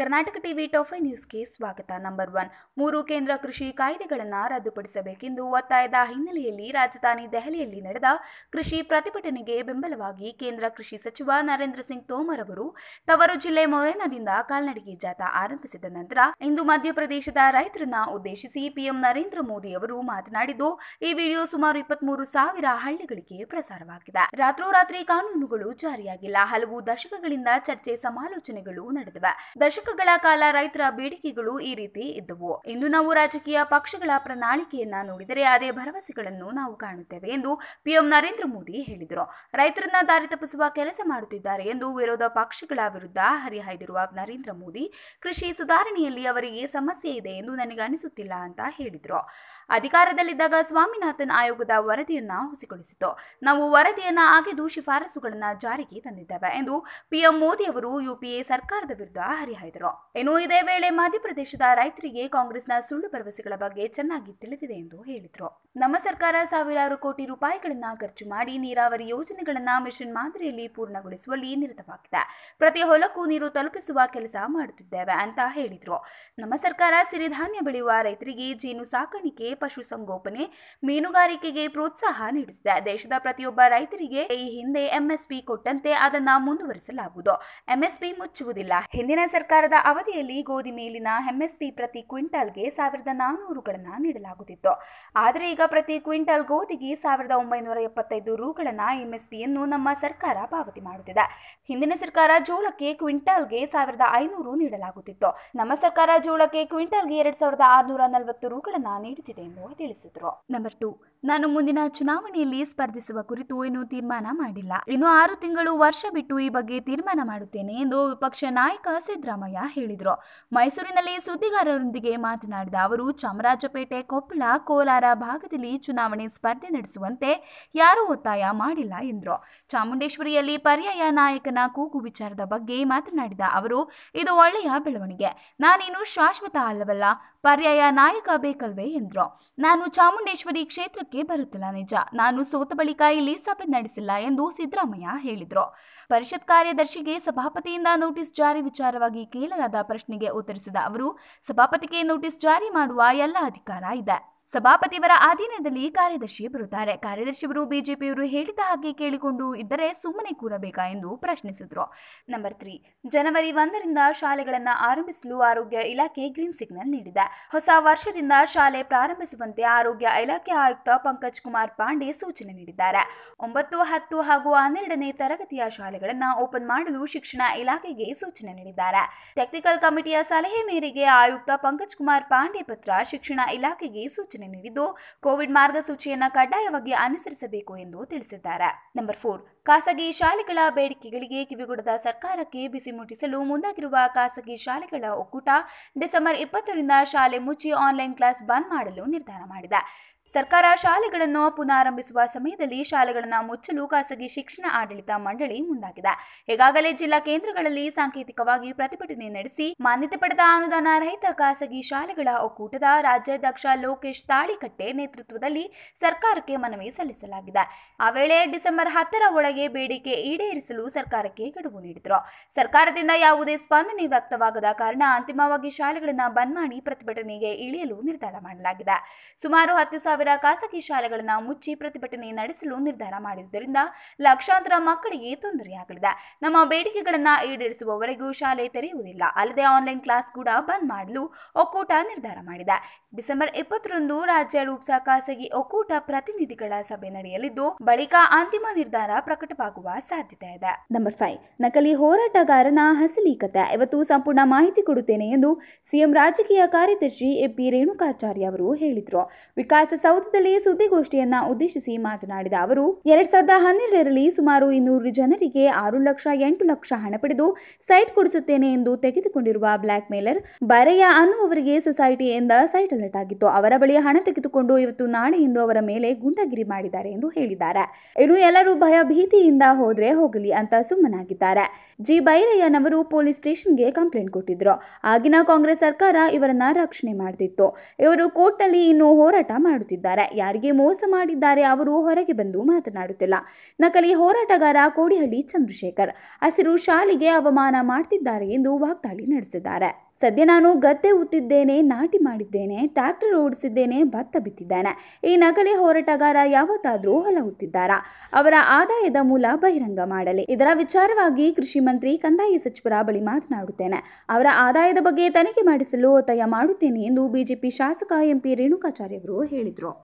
Karnataka TV ಟೋಫಿ ನ್ಯೂಸ್ಗೆ ಸ್ವಾಗತ number one ಮೂರು ಕೇಂದ್ರ ಕೃಷಿ ಕಾಯ್ದೆಗಳನ್ನು ರದ್ದುಪಡಿಸಬೇಕೆಂದು ಒತ್ತಾಯದ ಹಿನ್ನೆಲೆಯಲ್ಲಿ ರಾಜಧಾನಿ ದೆಹಲಿಯಲ್ಲಿ ನಡೆದ ಕೃಷಿ ಪ್ರತಿಭಟನೆಗೆ ಬೆಂಬಲವಾಗಿ ಕೇಂದ್ರ ಕೃಷಿ ಸಚಿವ ನರೇಂದ್ರ ಸಿಂಗ್ ತೋಮರ್ ಅವರು ತವರು ಜಿಲ್ಲೆ ಮೊರೇನಾದಿಂದ ಕಾಲ್ನಡಿಗೆ ಜಾಥಾ ಆರಂಭಿಸಿದ ನಂತರ ಇಂದು ಮಧ್ಯಪ್ರದೇಶದ ರೈತರನ್ನ ಉದ್ದೇಶಿಸಿ ಪಿಎಂ ನರೇಂದ್ರ ಮೋದಿ ಅವರು ಮಾತನಾಡಿದ್ದು ಈ ವಿಡಿಯೋ ಸುಮಾರು ಇಪ್ಪತ್ಮೂರು ಸಾವಿರ ಹಳ್ಳಿಗಳಿಗೆ ಪ್ರಸಾರವಾಗಿದೆ ರಾತ್ರೋರಾತ್ರಿ ಕಾನೂನುಗಳು ಜಾರಿಯಾಗಿಲ್ಲ ಹಲವು ದಶಕಗಳಿಂದ ಚರ್ಚೆ ಸಮಾಲೋಚನೆಗಳು ನಡೆದಿವೆ ದಶಕ ದಶಕಗಳ ಕಾಲ ರೈತರ ಬೇಡಿಕೆಗಳು ಈ ರೀತಿ ಇದ್ದವು ಇಂದು ನಾವು ರಾಜಕೀಯ ಪಕ್ಷಗಳ ಪ್ರಣಾಳಿಕೆಯನ್ನ ನೋಡಿದರೆ ಅದೇ ಭರವಸೆಗಳನ್ನು ನಾವು ಕಾಣುತ್ತೇವೆ ಎಂದು ಪಿಎಂ ನರೇಂದ್ರ ಮೋದಿ ಹೇಳಿದರು ರೈತರನ್ನ ದಾರಿ ತಪ್ಪಿಸುವ ಕೆಲಸ ಮಾಡುತ್ತಿದ್ದಾರೆ ಎಂದು ವಿರೋಧ ಪಕ್ಷಗಳ ವಿರುದ್ಧ ಹರಿಹಾಯ್ದಿರುವ ನರೇಂದ್ರ ಮೋದಿ ಕೃಷಿ ಸುಧಾರಣೆಯಲ್ಲಿ ಅವರಿಗೆ ಸಮಸ್ಯೆ ಇದೆ ಎಂದು ನನಗೆ ಅನಿಸುತ್ತಿಲ್ಲ ಅಂತ ಹೇಳಿದರು ಅಧಿಕಾರದಲ್ಲಿದ್ದಾಗ ಸ್ವಾಮಿನಾಥನ್ ಆಯೋಗದ ವರದಿಯನ್ನ ಹುಸಿಗೊಳಿಸಿತು ನಾವು ವರದಿಯನ್ನ ಆಗೆದು ಶಿಫಾರಸುಗಳನ್ನ ಜಾರಿಗೆ ತಂದಿದ್ದೇವೆ ಎಂದು ಪಿಎಂ ಮೋದಿ ಅವರು ಯುಪಿಎ ಸರ್ಕಾರದ ವಿರುದ್ಧ ಹರಿಹಾಯ್ದರು ಹೇಳಿದರು ಇನ್ನು ಇದೇ ವೇಳೆ ಮಧ್ಯಪ್ರದೇಶದ ರೈತರಿಗೆ ಕಾಂಗ್ರೆಸ್ನ ಸುಳ್ಳು ಭರವಸೆಗಳ ಬಗ್ಗೆ ಚೆನ್ನಾಗಿ ತಿಳಿದಿದೆ ಎಂದು ಹೇಳಿದರು ನಮ್ಮ ಸರ್ಕಾರ ಸಾವಿರಾರು ಕೋಟಿ ರೂಪಾಯಿಗಳನ್ನ ಖರ್ಚು ಮಾಡಿ ನೀರಾವರಿ ಯೋಜನೆಗಳನ್ನ ಮಿಷನ್ ಮಾದರಿಯಲ್ಲಿ ಪೂರ್ಣಗೊಳಿಸುವಲ್ಲಿ ನಿರತವಾಗಿದೆ ಪ್ರತಿ ಹೊಲಕ್ಕೂ ನೀರು ತಲುಪಿಸುವ ಕೆಲಸ ಮಾಡುತ್ತಿದ್ದೇವೆ ಅಂತ ಹೇಳಿದರು ನಮ್ಮ ಸರ್ಕಾರ ಸಿರಿಧಾನ್ಯ ಬೆಳೆಯುವ ರೈತರಿಗೆ ಜೇನು ಸಾಕಾಣಿಕೆ ಪಶುಸಂಗೋಪನೆ ಮೀನುಗಾರಿಕೆಗೆ ಪ್ರೋತ್ಸಾಹ ನೀಡುತ್ತಿದೆ ದೇಶದ ಪ್ರತಿಯೊಬ್ಬ ರೈತರಿಗೆ ಈ ಹಿಂದೆ ಎಂಎಸ್ಪಿ ಕೊಟ್ಟಂತೆ ಅದನ್ನ ಮುಂದುವರಿಸಲಾಗುವುದು ಎಂಎಸ್ಪಿ ಮುಚ್ಚುವುದಿಲ್ಲ ಹಿಂದಿನ ಸರ್ಕಾರ ಸರ್ಕಾರದ ಅವಧಿಯಲ್ಲಿ ಗೋಧಿ ಮೇಲಿನ ಎಂಎಸ್ಪಿ ಪ್ರತಿ ಕ್ವಿಂಟಲ್ಗೆ ಸಾವಿರದ ನಾನೂರುಗಳನ್ನು ನೀಡಲಾಗುತ್ತಿತ್ತು ಆದರೆ ಈಗ ಪ್ರತಿ ಕ್ವಿಂಟಲ್ ಗೋಧಿಗೆ ಸಾವಿರದ ಒಂಬೈನೂರ ಎಪ್ಪತ್ತೈದು ರುಗಳನ್ನು ಎಂಎಸ್ಪಿಯನ್ನು ನಮ್ಮ ಸರ್ಕಾರ ಪಾವತಿ ಮಾಡುತ್ತಿದೆ ಹಿಂದಿನ ಸರ್ಕಾರ ಜೋಳಕ್ಕೆ ಕ್ವಿಂಟಲ್ಗೆ ಸಾವಿರದ ಐನೂರು ನೀಡಲಾಗುತ್ತಿತ್ತು ನಮ್ಮ ಸರ್ಕಾರ ಜೋಳಕ್ಕೆ ಕ್ವಿಂಟಲ್ಗೆ ಎರಡ್ ಸಾವಿರದ ಆರುನೂರ ನಲವತ್ತು ರುಗಳನ್ನು ನೀಡುತ್ತಿದೆ ಎಂದು ತಿಳಿಸಿದರು ನಂಬರ್ ಟು ನಾನು ಮುಂದಿನ ಚುನಾವಣೆಯಲ್ಲಿ ಸ್ಪರ್ಧಿಸುವ ಕುರಿತು ಇನ್ನೂ ತೀರ್ಮಾನ ಮಾಡಿಲ್ಲ ಇನ್ನು ಆರು ತಿಂಗಳು ವರ್ಷ ಬಿಟ್ಟು ಈ ಬಗ್ಗೆ ತೀರ್ಮಾನ ಮಾಡುತ್ತೇನೆ ಎಂದು ವಿಪಕ್ಷ ನಾಯಕ ಸಿದ್ದರಾಮಯ್ಯ ಸಿದ್ದರಾಮಯ್ಯ ಹೇಳಿದರು ಮೈಸೂರಿನಲ್ಲಿ ಸುದ್ದಿಗಾರರೊಂದಿಗೆ ಮಾತನಾಡಿದ ಅವರು ಚಾಮರಾಜಪೇಟೆ ಕೊಪ್ಪಳ ಕೋಲಾರ ಭಾಗದಲ್ಲಿ ಚುನಾವಣೆ ಸ್ಪರ್ಧೆ ನಡೆಸುವಂತೆ ಯಾರೂ ಒತ್ತಾಯ ಮಾಡಿಲ್ಲ ಎಂದರು ಚಾಮುಂಡೇಶ್ವರಿಯಲ್ಲಿ ಪರ್ಯಾಯ ನಾಯಕನ ಕೂಗು ವಿಚಾರದ ಬಗ್ಗೆ ಮಾತನಾಡಿದ ಅವರು ಇದು ಒಳ್ಳೆಯ ಬೆಳವಣಿಗೆ ನಾನೇನು ಶಾಶ್ವತ ಅಲ್ಲವಲ್ಲ ಪರ್ಯಾಯ ನಾಯಕ ಬೇಕಲ್ವೇ ಎಂದರು ನಾನು ಚಾಮುಂಡೇಶ್ವರಿ ಕ್ಷೇತ್ರಕ್ಕೆ ಬರುತ್ತಿಲ್ಲ ನಿಜ ನಾನು ಸೋತ ಬಳಿಕ ಇಲ್ಲಿ ಸಭೆ ನಡೆಸಿಲ್ಲ ಎಂದು ಸಿದ್ದರಾಮಯ್ಯ ಹೇಳಿದರು ಪರಿಷತ್ ಕಾರ್ಯದರ್ಶಿಗೆ ಸಭಾಪತಿಯಿಂದ ನೋಟಿಸ್ ಜಾರಿ ವಿಚಾರವಾಗಿ ಕೇಳಲಾದ ಪ್ರಶ್ನೆಗೆ ಉತ್ತರಿಸಿದ ಅವರು ಸಭಾಪತಿಗೆ ನೋಟಿಸ್ ಜಾರಿ ಮಾಡುವ ಎಲ್ಲ ಅಧಿಕಾರ ಇದೆ ಸಭಾಪತಿಯವರ ಅಧೀನದಲ್ಲಿ ಕಾರ್ಯದರ್ಶಿ ಬರುತ್ತಾರೆ ಕಾರ್ಯದರ್ಶಿಯವರು ಬಿಜೆಪಿಯವರು ಹೇಳಿದ ಹಾಗೆ ಕೇಳಿಕೊಂಡು ಇದ್ದರೆ ಸುಮ್ಮನೆ ಕೂರಬೇಕಾ ಎಂದು ಪ್ರಶ್ನಿಸಿದರು ನಂಬರ್ ತ್ರೀ ಜನವರಿ ಒಂದರಿಂದ ಶಾಲೆಗಳನ್ನು ಆರಂಭಿಸಲು ಆರೋಗ್ಯ ಇಲಾಖೆ ಗ್ರೀನ್ ಸಿಗ್ನಲ್ ನೀಡಿದೆ ಹೊಸ ವರ್ಷದಿಂದ ಶಾಲೆ ಪ್ರಾರಂಭಿಸುವಂತೆ ಆರೋಗ್ಯ ಇಲಾಖೆ ಆಯುಕ್ತ ಪಂಕಜ್ ಕುಮಾರ್ ಪಾಂಡೆ ಸೂಚನೆ ನೀಡಿದ್ದಾರೆ ಒಂಬತ್ತು ಹತ್ತು ಹಾಗೂ ಹನ್ನೆರಡನೇ ತರಗತಿಯ ಶಾಲೆಗಳನ್ನು ಓಪನ್ ಮಾಡಲು ಶಿಕ್ಷಣ ಇಲಾಖೆಗೆ ಸೂಚನೆ ನೀಡಿದ್ದಾರೆ ಟೆಕ್ನಿಕಲ್ ಕಮಿಟಿಯ ಸಲಹೆ ಮೇರೆಗೆ ಆಯುಕ್ತ ಪಂಕಜ್ ಕುಮಾರ್ ಪಾಂಡೆ ಪತ್ರ ಶಿಕ್ಷಣ ಇಲಾಖೆಗೆ ಸೂಚನೆ ಸೂಚನೆ ನೀಡಿದ್ದು ಕೋವಿಡ್ ಮಾರ್ಗಸೂಚಿಯನ್ನು ಕಡ್ಡಾಯವಾಗಿ ಅನುಸರಿಸಬೇಕು ಎಂದು ತಿಳಿಸಿದ್ದಾರೆ ನಂಬರ್ ಫೋರ್ ಖಾಸಗಿ ಶಾಲೆಗಳ ಬೇಡಿಕೆಗಳಿಗೆ ಕಿವಿಗೊಡದ ಸರ್ಕಾರಕ್ಕೆ ಬಿಸಿ ಮುಟ್ಟಿಸಲು ಮುಂದಾಗಿರುವ ಖಾಸಗಿ ಶಾಲೆಗಳ ಒಕ್ಕೂಟ ಡಿಸೆಂಬರ್ ಇಪ್ಪತ್ತರಿಂದ ಶಾಲೆ ಮುಚ್ಚಿ ಆನ್ಲೈನ್ ಕ್ಲಾಸ್ ಬಂದ್ ಮಾಡಲು ನಿರ್ಧಾರ ಮಾಡಿದೆ ಸರ್ಕಾರ ಶಾಲೆಗಳನ್ನು ಪುನಾರಂಭಿಸುವ ಸಮಯದಲ್ಲಿ ಶಾಲೆಗಳನ್ನು ಮುಚ್ಚಲು ಖಾಸಗಿ ಶಿಕ್ಷಣ ಆಡಳಿತ ಮಂಡಳಿ ಮುಂದಾಗಿದೆ ಈಗಾಗಲೇ ಜಿಲ್ಲಾ ಕೇಂದ್ರಗಳಲ್ಲಿ ಸಾಂಕೇತಿಕವಾಗಿ ಪ್ರತಿಭಟನೆ ನಡೆಸಿ ಮಾನ್ಯತೆ ಪಡೆದ ಅನುದಾನ ರಹಿತ ಖಾಸಗಿ ಶಾಲೆಗಳ ಒಕ್ಕೂಟದ ರಾಜ್ಯಾಧ್ಯಕ್ಷ ಲೋಕೇಶ್ ತಾಳಿಕಟ್ಟೆ ನೇತೃತ್ವದಲ್ಲಿ ಸರ್ಕಾರಕ್ಕೆ ಮನವಿ ಸಲ್ಲಿಸಲಾಗಿದೆ ಆ ವೇಳೆ ಡಿಸೆಂಬರ್ ಹತ್ತರ ಒಳಗೆ ಬೇಡಿಕೆ ಈಡೇರಿಸಲು ಸರ್ಕಾರಕ್ಕೆ ಗಡುವು ನೀಡಿದರು ಸರ್ಕಾರದಿಂದ ಯಾವುದೇ ಸ್ಪಂದನೆ ವ್ಯಕ್ತವಾಗದ ಕಾರಣ ಅಂತಿಮವಾಗಿ ಶಾಲೆಗಳನ್ನು ಬಂದ್ ಮಾಡಿ ಪ್ರತಿಭಟನೆಗೆ ಇಳಿಯಲು ನಿರ್ಧಾರ ಮಾಡಲಾಗಿದೆ ಸುಮಾರು ಹತ್ತು ಸಾವಿರ ಸಾವಿರ ಖಾಸಗಿ ಶಾಲೆಗಳನ್ನು ಮುಚ್ಚಿ ಪ್ರತಿಭಟನೆ ನಡೆಸಲು ನಿರ್ಧಾರ ಮಾಡಿರುವುದರಿಂದ ಲಕ್ಷಾಂತರ ಮಕ್ಕಳಿಗೆ ತೊಂದರೆಯಾಗಲಿದೆ ನಮ್ಮ ಬೇಡಿಕೆಗಳನ್ನು ಈಡೇರಿಸುವವರೆಗೂ ಶಾಲೆ ತೆರೆಯುವುದಿಲ್ಲ ಅಲ್ಲದೆ ಆನ್ಲೈನ್ ಕ್ಲಾಸ್ ಕೂಡ ಬಂದ್ ಮಾಡಲು ಒಕ್ಕೂಟ ನಿರ್ಧಾರ ಮಾಡಿದೆ ಡಿಸೆಂಬರ್ ಇಪ್ಪತ್ತರಂದು ರಾಜ್ಯ ರೂಪ್ಸಾ ಖಾಸಗಿ ಒಕ್ಕೂಟ ಪ್ರತಿನಿಧಿಗಳ ಸಭೆ ನಡೆಯಲಿದ್ದು ಬಳಿಕ ಅಂತಿಮ ನಿರ್ಧಾರ ಪ್ರಕಟವಾಗುವ ಸಾಧ್ಯತೆ ಇದೆ ನಂಬರ್ ಫೈವ್ ನಕಲಿ ಹೋರಾಟಗಾರನ ಹಸಲಿ ಕತೆ ಇವತ್ತು ಸಂಪೂರ್ಣ ಮಾಹಿತಿ ಕೊಡುತ್ತೇನೆ ಎಂದು ಸಿಎಂ ರಾಜಕೀಯ ಕಾರ್ಯದರ್ಶಿ ಎಪಿ ರೇಣುಕಾಚಾರ್ಯ ಅವರು ಹೇಳಿದರು ವಿಕಾಸ ಸೌಧದಲ್ಲಿ ಸುದ್ದಿಗೋಷ್ಠಿಯನ್ನ ಉದ್ದೇಶಿಸಿ ಮಾತನಾಡಿದ ಅವರು ಎರಡ್ ಸಾವಿರದ ಹನ್ನೆರಡರಲ್ಲಿ ಸುಮಾರು ಇನ್ನೂರು ಜನರಿಗೆ ಆರು ಲಕ್ಷ ಎಂಟು ಲಕ್ಷ ಹಣ ಪಡೆದು ಸೈಟ್ ಕೊಡಿಸುತ್ತೇನೆ ಎಂದು ತೆಗೆದುಕೊಂಡಿರುವ ಬ್ಲಾಕ್ ಮೇಲರ್ ಬರೆಯ ಅನ್ನುವವರಿಗೆ ಸೊಸೈಟಿಯಿಂದ ಸೈಟ್ ಅಲರ್ಟ್ ಆಗಿತ್ತು ಅವರ ಬಳಿ ಹಣ ತೆಗೆದುಕೊಂಡು ಇವತ್ತು ನಾಳೆ ಎಂದು ಅವರ ಮೇಲೆ ಗುಂಡಾಗಿರಿ ಮಾಡಿದ್ದಾರೆ ಎಂದು ಹೇಳಿದ್ದಾರೆ ಇನ್ನು ಎಲ್ಲರೂ ಭಯ ಭೀತಿಯಿಂದ ಹೋದ್ರೆ ಹೋಗಲಿ ಅಂತ ಸುಮ್ಮನಾಗಿದ್ದಾರೆ ಜಿ ಬೈರಯ್ಯನವರು ಪೊಲೀಸ್ ಸ್ಟೇಷನ್ಗೆ ಕಂಪ್ಲೇಂಟ್ ಕೊಟ್ಟಿದ್ರು ಆಗಿನ ಕಾಂಗ್ರೆಸ್ ಸರ್ಕಾರ ಇವರನ್ನ ರಕ್ಷಣೆ ಮಾಡುತ್ತಿತ್ತು ಇವರು ಕೋರ್ಟ್ನಲ್ಲಿ ಇನ್ನು ಹೋರಾಟ ಮಾಡುತ್ತಿದ್ದಾರೆ ತಿಳಿಸಿದ್ದಾರೆ ಯಾರಿಗೆ ಮೋಸ ಮಾಡಿದ್ದಾರೆ ಅವರು ಹೊರಗೆ ಬಂದು ಮಾತನಾಡುತ್ತಿಲ್ಲ ನಕಲಿ ಹೋರಾಟಗಾರ ಕೋಡಿಹಳ್ಳಿ ಚಂದ್ರಶೇಖರ್ ಹಸಿರು ಶಾಲೆಗೆ ಅವಮಾನ ಮಾಡ್ತಿದ್ದಾರೆ ಎಂದು ವಾಗ್ದಾಳಿ ನಡೆಸಿದ್ದಾರೆ ಸದ್ಯ ನಾನು ಗದ್ದೆ ಉತ್ತಿದ್ದೇನೆ ನಾಟಿ ಮಾಡಿದ್ದೇನೆ ಟ್ರ್ಯಾಕ್ಟರ್ ಓಡಿಸಿದ್ದೇನೆ ಭತ್ತ ಬಿತ್ತಿದ್ದೇನೆ ಈ ನಕಲಿ ಹೋರಾಟಗಾರ ಯಾವತ್ತಾದರೂ ಹೊಲ ಹುತ್ತಿದ್ದಾರಾ ಅವರ ಆದಾಯದ ಮೂಲ ಬಹಿರಂಗ ಮಾಡಲಿ ಇದರ ವಿಚಾರವಾಗಿ ಕೃಷಿ ಮಂತ್ರಿ ಕಂದಾಯ ಸಚಿವರ ಬಳಿ ಮಾತನಾಡುತ್ತೇನೆ ಅವರ ಆದಾಯದ ಬಗ್ಗೆ ತನಿಖೆ ಮಾಡಿಸಲು ಒತ್ತಾಯ ಮಾಡುತ್ತೇನೆ ಎಂದು ಬಿಜೆಪಿ ಶಾಸಕ ಎಂಪಿ ರೇಣುಕಾಚಾರ್ಯ ಅವರು ಹೇಳಿದರು